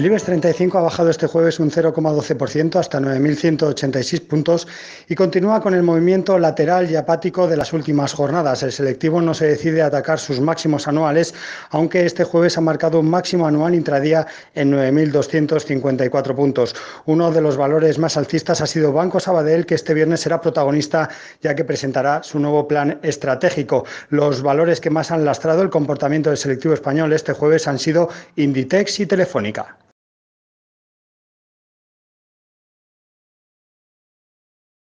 El IBEX 35 ha bajado este jueves un 0,12% hasta 9.186 puntos y continúa con el movimiento lateral y apático de las últimas jornadas. El selectivo no se decide a atacar sus máximos anuales, aunque este jueves ha marcado un máximo anual intradía en 9.254 puntos. Uno de los valores más alcistas ha sido Banco Sabadell, que este viernes será protagonista ya que presentará su nuevo plan estratégico. Los valores que más han lastrado el comportamiento del selectivo español este jueves han sido Inditex y Telefónica.